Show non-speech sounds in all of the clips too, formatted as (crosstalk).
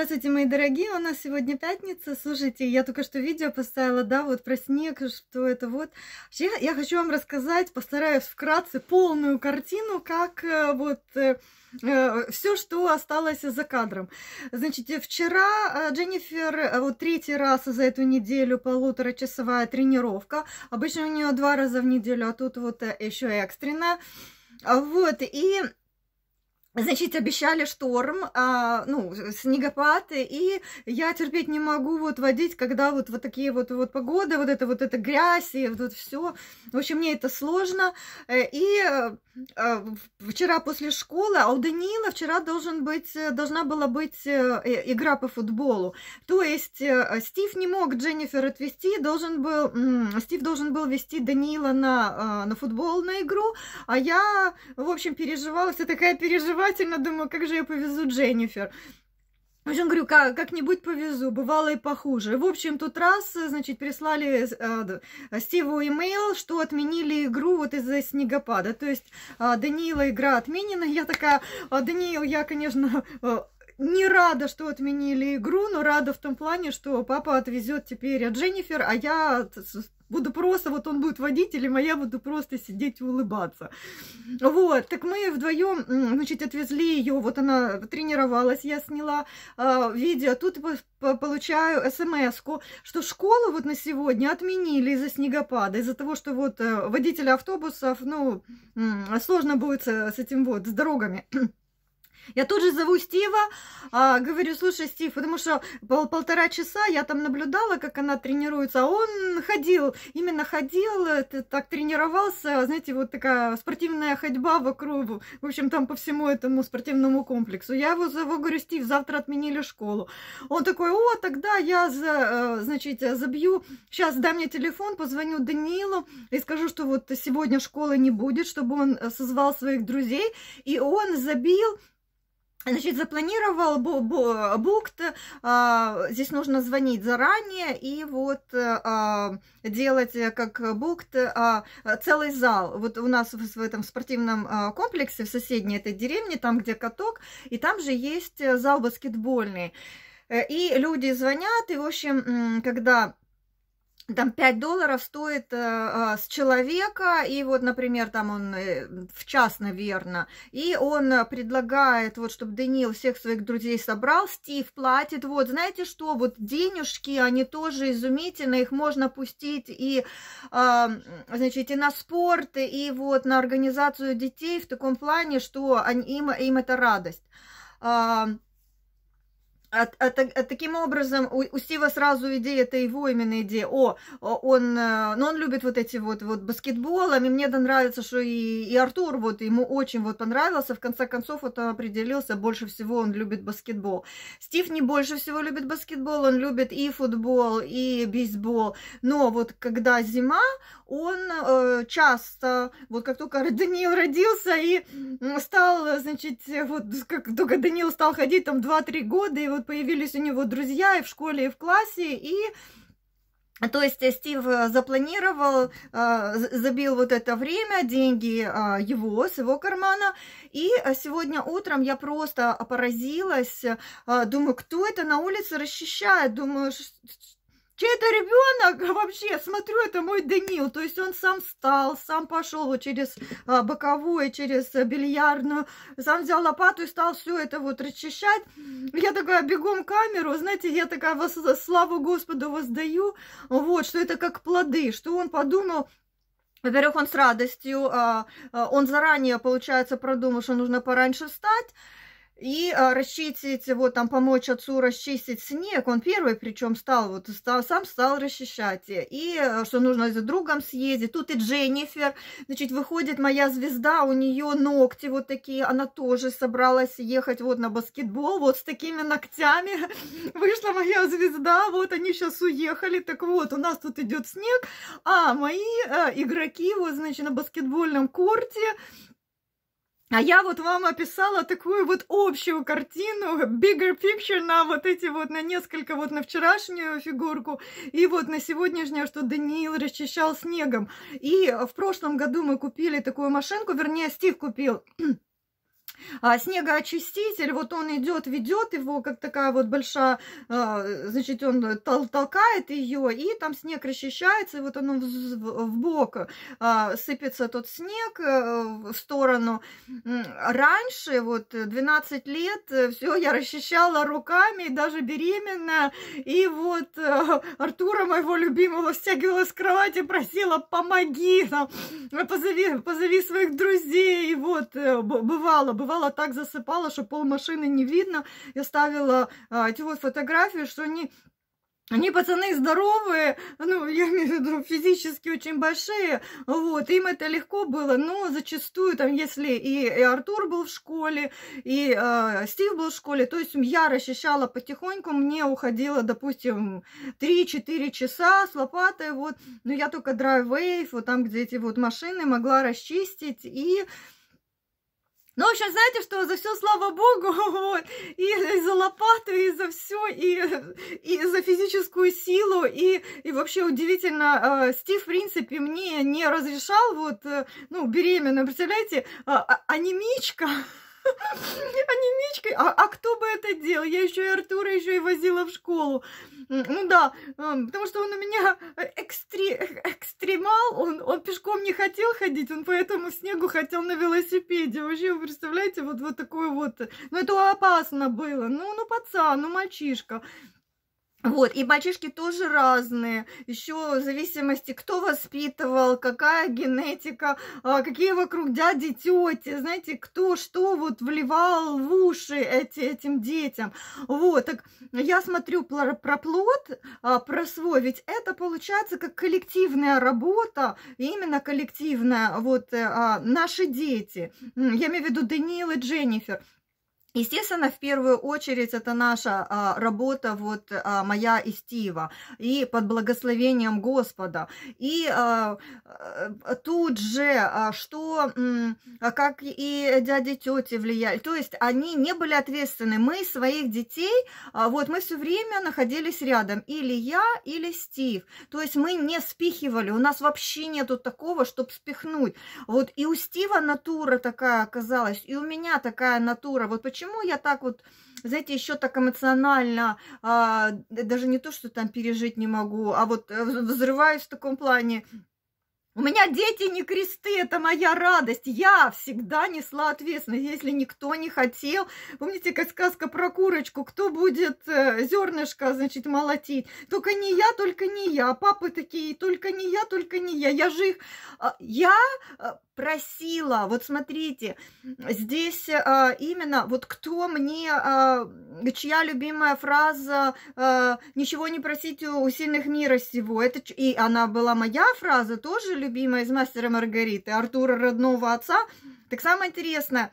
Здравствуйте, мои дорогие! У нас сегодня пятница. Слушайте, я только что видео поставила, да, вот про снег, что это вот. Вообще, я хочу вам рассказать, постараюсь вкратце полную картину, как э, вот э, э, все, что осталось за кадром. Значит, вчера Дженнифер, вот третий раз за эту неделю полуторачасовая тренировка. Обычно у нее два раза в неделю, а тут вот еще экстренно. А вот, и Значит, обещали шторм, а, ну, снегопады, и я терпеть не могу вот водить, когда вот, вот такие вот, вот погоды, вот это вот это грязь, и вот все. В общем, мне это сложно. Э, и а, вчера после школы, а у Данила вчера должен быть, э, должна была быть э, игра по футболу. То есть Стив не мог Дженнифер отвезти, должен был, Стив должен был вести Данила на, а, на футбол, на игру, а я, в общем, переживала, все такая переживала, основательно думаю, как же я повезу Дженнифер. В общем, говорю, как- как-нибудь повезу, бывало и похуже. В общем, тут раз, значит, прислали э, Стиву имейл, что отменили игру вот из-за снегопада. То есть э, Даниила игра отменена. Я такая, «А, Даниил, я, конечно, э, не рада, что отменили игру, но рада в том плане, что папа отвезет теперь от Дженнифер, а я буду просто, вот он будет водителем, а я буду просто сидеть и улыбаться. Вот, так мы вдвоем, значит, отвезли ее, вот она тренировалась, я сняла э, видео, тут получаю смс что школу вот на сегодня отменили из-за снегопада, из-за того, что вот э, водители автобусов, ну, сложно будет с этим вот, с дорогами. Я тут же зову Стива, а, говорю, слушай, Стив, потому что пол полтора часа я там наблюдала, как она тренируется, а он ходил, именно ходил, э, так тренировался, знаете, вот такая спортивная ходьба вокруг, в общем, там по всему этому спортивному комплексу. Я его зову, говорю, Стив, завтра отменили школу. Он такой, о, тогда я, за, э, значит, забью, сейчас дай мне телефон, позвоню Данилу и скажу, что вот сегодня школы не будет, чтобы он э, созвал своих друзей, и он забил Значит, запланировал букт, а, здесь нужно звонить заранее и вот а, делать э, как букт а, целый зал. Вот у нас в этом спортивном комплексе в соседней этой деревне, там где каток, и там же есть э, зал баскетбольный. Э, и люди звонят, и в общем, когда там 5 долларов стоит э, с человека, и вот, например, там он э, в час, наверное, и он предлагает, вот, чтобы Даниил всех своих друзей собрал, Стив платит, вот, знаете что, вот денежки, они тоже изумительные, их можно пустить и, э, значит, и на спорт, и вот на организацию детей в таком плане, что они, им, им это радость. А, а, а таким образом у, у Стива сразу идея, это его именно идея. О, он, э, ну, он любит вот эти вот, вот баскетболом, и а мне нравится, что и, и Артур вот ему очень вот понравился, в конце концов вот он определился, больше всего он любит баскетбол. Стив не больше всего любит баскетбол, он любит и футбол, и бейсбол, но вот когда зима, он э, часто, вот как только (laughs) Даниил родился и стал, значит, вот как только Даниил стал ходить там 2-3 года, и вот появились у него друзья и в школе, и в классе, и... То есть э, Стив э, запланировал, э, забил вот это время, деньги его, с его кармана. И сегодня утром я просто поразилась. Думаю, кто это на улице расчищает? Думаю, чей-то ребенок (laughs) вообще, смотрю, это мой Данил. То есть он сам встал, сам пошел вот через а, боковую, через бильярдную, сам взял лопату и стал все это вот расчищать. Я такая бегом камеру, знаете, я такая вас, славу Господу воздаю, вот, что это как плоды, что он подумал, во-первых, он с радостью, а, а, он заранее, получается, продумал, что нужно пораньше встать, и а, расчистить его, там, помочь отцу расчистить снег. Он первый, причем, стал, вот, стал, сам стал расчищать. И а, что нужно за другом съездить. Тут и Дженнифер, значит, выходит моя звезда, у нее ногти вот такие. Она тоже собралась ехать вот на баскетбол, вот с такими ногтями. (laughs) Вышла моя звезда, вот они сейчас уехали. Так вот, у нас тут идет снег, а мои э, игроки, вот, значит, на баскетбольном корте а я вот вам описала такую вот общую картину, bigger picture на вот эти вот, на несколько, вот на вчерашнюю фигурку и вот на сегодняшнюю, что Даниил расчищал снегом. И в прошлом году мы купили такую машинку, вернее, Стив купил а снегоочиститель, вот он идет, ведет его, как такая вот большая, а, значит, он тол толкает ее, и там снег расчищается, и вот оно в, в бок а, сыпется тот снег э, в сторону. Раньше, вот 12 лет, э, все я расчищала руками, даже беременная, и вот э, Артура, моего любимого, стягивала с кровати, просила, помоги нам, позови, позови своих друзей, и вот бывало бы бывало так засыпала, что пол машины не видно. Я ставила а, эти вот фотографии, что они... Они пацаны здоровые, ну, я имею в виду, физически очень большие, вот, им это легко было, но зачастую, там, если и, и Артур был в школе, и э, Стив был в школе, то есть я расчищала потихоньку, мне уходило, допустим, 3-4 часа с лопатой, вот, но я только драйвейв, вот там, где эти вот машины, могла расчистить, и... Ну, в общем, знаете, что за все, слава богу, (laughs) вот, и, и за лопату, и за все, и, и за физическую силу, и, и вообще удивительно, э, Стив, в принципе, мне не разрешал, вот, э, ну, беременную, представляете, э, а, анемичка, а (laughs) а, а кто бы это делал? Я еще и Артура еще и возила в школу. Ну да, потому что он у меня э, экстре, экстремал, он, он пешком не хотел ходить, он поэтому снегу хотел на велосипеде. Вообще, вы представляете, вот, вот такой вот... Ну это опасно было. Ну, ну пацан, ну мальчишка. Вот, и мальчишки тоже разные, еще в зависимости, кто воспитывал, какая генетика, а, какие вокруг дяди, тети, знаете, кто что вот вливал в уши эти, этим детям. Вот, так я смотрю про, про плод, а, про свой, ведь это получается как коллективная работа, именно коллективная, вот, э, а, наши дети, я имею в виду Даниил и Дженнифер, Естественно, в первую очередь это наша а, работа, вот а, моя и Стива, и под благословением Господа. И а, а тут же, а, что, а, как и дяди тети влияли, то есть они не были ответственны. Мы своих детей, а, вот мы все время находились рядом, или я, или Стив. То есть мы не спихивали, у нас вообще нету такого, чтобы спихнуть. Вот и у Стива натура такая оказалась, и у меня такая натура. Вот почему почему я так вот, знаете, еще так эмоционально, а, даже не то, что там пережить не могу, а вот э, взрываюсь в таком плане, у меня дети не кресты, это моя радость. Я всегда несла ответственность, если никто не хотел. Помните, как сказка про курочку, кто будет э, зернышко, значит, молотить? Только не я, только не я. А папы такие, только не я, только не я. Я же их... А, я э, просила, вот смотрите, здесь э, именно вот кто мне, чья любимая фраза «Ничего не просите у сильных мира сего». Это, и она была моя фраза, тоже любимая из «Мастера Маргариты», Артура родного отца. Так самое интересное,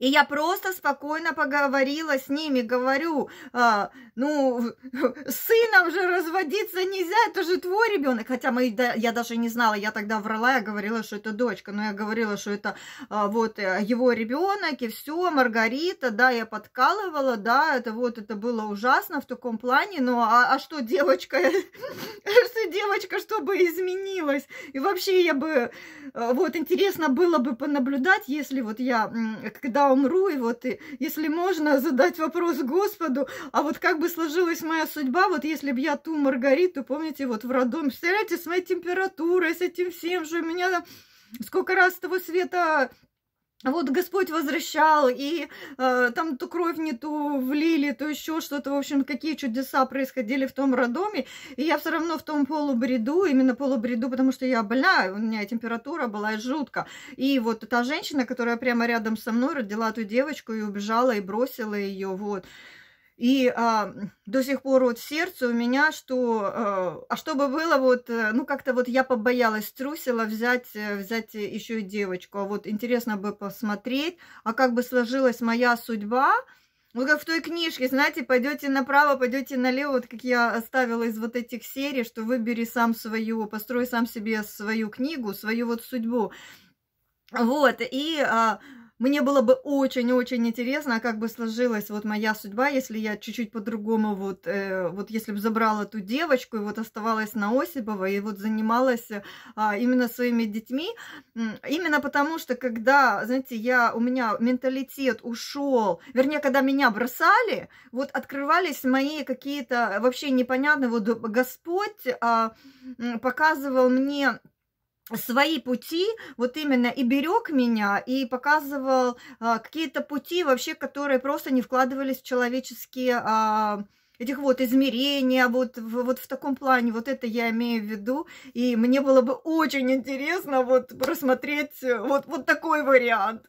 и я просто спокойно поговорила с ними, говорю, а, ну, (laughs) с сыном же разводиться нельзя, это же твой ребенок. Хотя мы, да, я даже не знала, я тогда врала, я говорила, что это дочка, но я говорила, что это а, вот э, его ребенок, и все, Маргарита, да, я подкалывала, да, это вот, это было ужасно в таком плане, но а, а что девочка, (laughs) что девочка, чтобы изменилась? И вообще я бы, э, вот интересно было бы понаблюдать, если вот я, когда умру, и вот, и, если можно, задать вопрос Господу, а вот как бы сложилась моя судьба, вот если бы я ту Маргариту, помните, вот в роддоме, представляете, с моей температурой, с этим всем же, у меня сколько раз того света вот Господь возвращал, и э, там ту кровь не ту влили, то еще что-то, в общем, какие чудеса происходили в том роддоме, и я все равно в том полубреду, именно полубреду, потому что я больна, у меня температура была жутко, и вот та женщина, которая прямо рядом со мной родила эту девочку и убежала, и бросила ее, вот, и а, до сих пор вот в сердце у меня, что, а, а чтобы было вот, э, ну как-то вот я побоялась, трусила взять, э, взять еще и девочку. А вот интересно бы посмотреть, а как бы сложилась моя судьба. Вот как в той книжке, знаете, пойдете направо, пойдете налево, вот как я оставила из вот этих серий, что выбери сам свою, построй сам себе свою книгу, свою вот судьбу. Вот, и... А, мне было бы очень-очень интересно, а как бы сложилась вот моя судьба, если я чуть-чуть по-другому вот, э, вот если бы забрала ту девочку и вот оставалась на Осипова и вот занималась а, именно своими детьми. Именно потому, что когда, знаете, я, у меня менталитет ушел, вернее, когда меня бросали, вот открывались мои какие-то вообще непонятные, вот Господь а, показывал мне свои пути, вот именно и берег меня, и показывал а, какие-то пути вообще, которые просто не вкладывались в человеческие а, этих вот измерения, вот, вот в таком плане, вот это я имею в виду, и мне было бы очень интересно вот просмотреть э, вот, вот такой вариант.